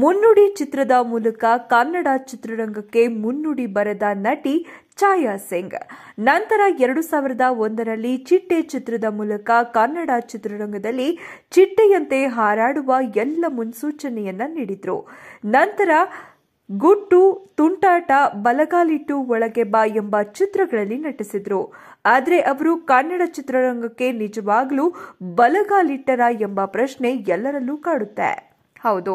ಮುನ್ನುಡಿ ಚಿತ್ರದ ಮೂಲಕ ಕನ್ನಡ ಚಿತ್ರರಂಗಕ್ಕೆ ಮುನ್ನುಡಿ ಬರೆದ ನಟಿ ಛಾಯಾ ಸಿಂಗ್ ನಂತರ ಎರಡು ಸಾವಿರದ ಒಂದರಲ್ಲಿ ಚಿಟ್ಟೆ ಚಿತ್ರದ ಮೂಲಕ ಕನ್ನಡ ಚಿತ್ರರಂಗದಲ್ಲಿ ಚಿಟ್ಟೆಯಂತೆ ಹಾರಾಡುವ ಎಲ್ಲ ಮುನ್ಸೂಚನೆಯನ್ನ ನೀಡಿದ್ರು ನಂತರ ಗುಟ್ಟು ತುಂಟಾಟ ಬಲಗಾಲಿಟ್ಟು ಒಳಗೆ ಬಾ ಎಂಬ ಚಿತ್ರಗಳಲ್ಲಿ ನಟಿಸಿದ್ರು ಆದರೆ ಅವರು ಕನ್ನಡ ಚಿತ್ರರಂಗಕ್ಕೆ ನಿಜವಾಗ್ಲೂ ಬಲಗಾಲಿಟ್ಟರ ಎಂಬ ಪ್ರಶ್ನೆ ಎಲ್ಲರಲ್ಲೂ ಕಾಡುತ್ತೆ ಹೌದು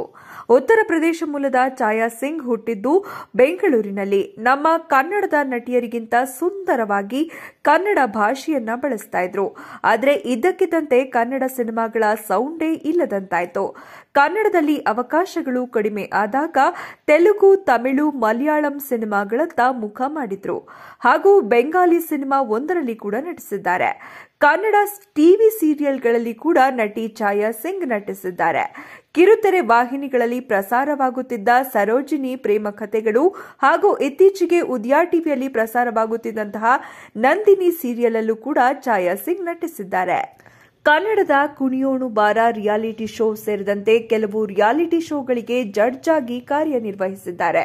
ಉತ್ತರ ಪ್ರದೇಶ ಮೂಲದ ಛಾಯಾ ಸಿಂಗ್ ಹುಟ್ಟಿದ್ದು ಬೆಂಗಳೂರಿನಲ್ಲಿ ನಮ್ಮ ಕನ್ನಡದ ನಟಿಯರಿಗಿಂತ ಸುಂದರವಾಗಿ ಕನ್ನಡ ಭಾಷೆಯನ್ನ ಬಳಸ್ತಾ ಇದ್ರು ಆದರೆ ಇದ್ದಕ್ಕಿದ್ದಂತೆ ಕನ್ನಡ ಸಿನಿಮಾಗಳ ಸೌಂಡೇ ಇಲ್ಲದಂತಾಯ್ತು ಕನ್ನಡದಲ್ಲಿ ಅವಕಾಶಗಳು ಕಡಿಮೆ ಆದಾಗ ತೆಲುಗು ತಮಿಳು ಮಲಯಾಳಂ ಸಿನಿಮಾಗಳತ್ತ ಮುಖ ಮಾಡಿದ್ರು ಹಾಗೂ ಬೆಂಗಾಲಿ ಸಿನಿಮಾ ಒಂದರಲ್ಲಿ ಕೂಡ ನಟಿಸಿದ್ದಾರೆ ಕನ್ನಡ ಟಿವಿ ಸೀರಿಯಲ್ಗಳಲ್ಲಿ ಕೂಡ ನಟಿ ಛಾಯಾ ಸಿಂಗ್ ನಟಿಸಿದ್ದಾರೆ ಕಿರುತೆರೆ ವಾಹಿನಿಗಳಲ್ಲಿ ಪ್ರಸಾರವಾಗುತ್ತಿದ್ದ ಸರೋಜಿನಿ ಪ್ರೇಮ ಕಥೆಗಳು ಹಾಗೂ ಇತ್ತೀಚೆಗೆ ಉದ್ಯಾ ಟಿವಿಯಲ್ಲಿ ಪ್ರಸಾರವಾಗುತ್ತಿದ್ದಂತಹ ನಂದಿನಿ ಸೀರಿಯಲ್ ಅಲ್ಲೂ ಕೂಡ ಛಾಯಾ ಸಿಂಗ್ ನಟಿಸಿದ್ದಾರೆ ಕನ್ನಡದ ಕುಣಿಯೋಣು ಬಾರ ರಿಯಾಲಿಟಿ ಶೋ ಸೇರಿದಂತೆ ಕೆಲವು ರಿಯಾಲಿಟಿ ಶೋಗಳಿಗೆ ಜಡ್ಜ್ ಆಗಿ ಕಾರ್ಯನಿರ್ವಹಿಸಿದ್ದಾರೆ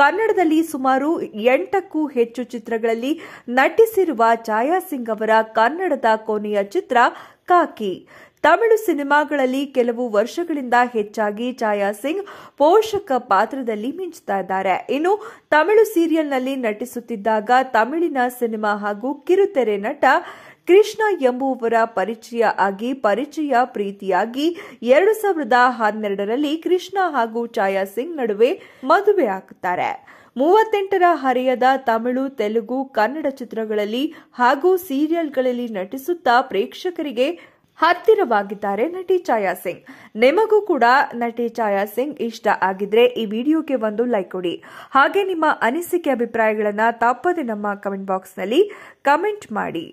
ಕನ್ನಡದಲ್ಲಿ ಸುಮಾರು ಎಂಟಕ್ಕೂ ಹೆಚ್ಚು ಚಿತ್ರಗಳಲ್ಲಿ ನಟಿಸಿರುವ ಛಾಯಾ ಸಿಂಗ್ ಅವರ ಕನ್ನಡದ ಕೊನೆಯ ಚಿತ್ರ ಕಾಕಿ ತಮಿಳು ಸಿನಿಮಾಗಳಲ್ಲಿ ಕೆಲವು ವರ್ಷಗಳಿಂದ ಹೆಚ್ಚಾಗಿ ಛಾಯಾ ಸಿಂಗ್ ಪೋಷಕ ಪಾತ್ರದಲ್ಲಿ ಮಿಂಚುತ್ತಾ ಇದ್ದಾರೆ ಇನ್ನು ತಮಿಳು ಸೀರಿಯಲ್ನಲ್ಲಿ ನಟಿಸುತ್ತಿದ್ದಾಗ ತಮಿಳಿನ ಸಿನಿಮಾ ಹಾಗೂ ಕಿರುತೆರೆ ನಟ ಕೃಷ್ಣ ಎಂಬುವರ ಪರಿಚಯ ಆಗಿ ಪರಿಚಯ ಪ್ರೀತಿಯಾಗಿ ಎರಡು ಸಾವಿರದ ಹನ್ನೆರಡರಲ್ಲಿ ಕೃಷ್ಣ ಹಾಗೂ ಛಾಯಾ ಸಿಂಗ್ ನಡುವೆ ಮದುವೆ ಆಗುತ್ತಾರೆ ಮೂವತ್ತೆಂಟರ ಹರೆಯದ ತಮಿಳು ತೆಲುಗು ಕನ್ನಡ ಚಿತ್ರಗಳಲ್ಲಿ ಹಾಗೂ ಸೀರಿಯಲ್ಗಳಲ್ಲಿ ನಟಿಸುತ್ತಾ ಪ್ರೇಕ್ಷಕರಿಗೆ ಹತ್ತಿರವಾಗಿದ್ದಾರೆ ನಟಿ ಛಾಯಾ ಸಿಂಗ್ ನಿಮಗೂ ಕೂಡ ನಟಿ ಛಾಯಾ ಸಿಂಗ್ ಇಷ್ಟ ಆಗಿದ್ರೆ ಈ ವಿಡಿಯೋಗೆ ಒಂದು ಲೈಕ್ ಕೊಡಿ ಹಾಗೆ ನಿಮ್ಮ ಅನಿಸಿಕೆ ಅಭಿಪ್ರಾಯಗಳನ್ನು ತಪ್ಪದೆ ನಮ್ಮ ಕಮೆಂಟ್ ಬಾಕ್ಸ್ನಲ್ಲಿ ಕಮೆಂಟ್ ಮಾಡಿ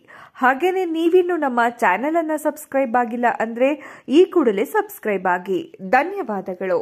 ಹಾಗೆಯೇ ನೀವಿನ್ನು ನಮ್ಮ ಚಾನೆಲ್ ಅನ್ನು ಸಬ್ಸ್ಕ್ರೈಬ್ ಆಗಿಲ್ಲ ಅಂದರೆ ಈ ಕೂಡಲೇ ಸಬ್ಸ್ಕ್ರೈಬ್ ಆಗಿ ಧನ್ಯವಾದಗಳು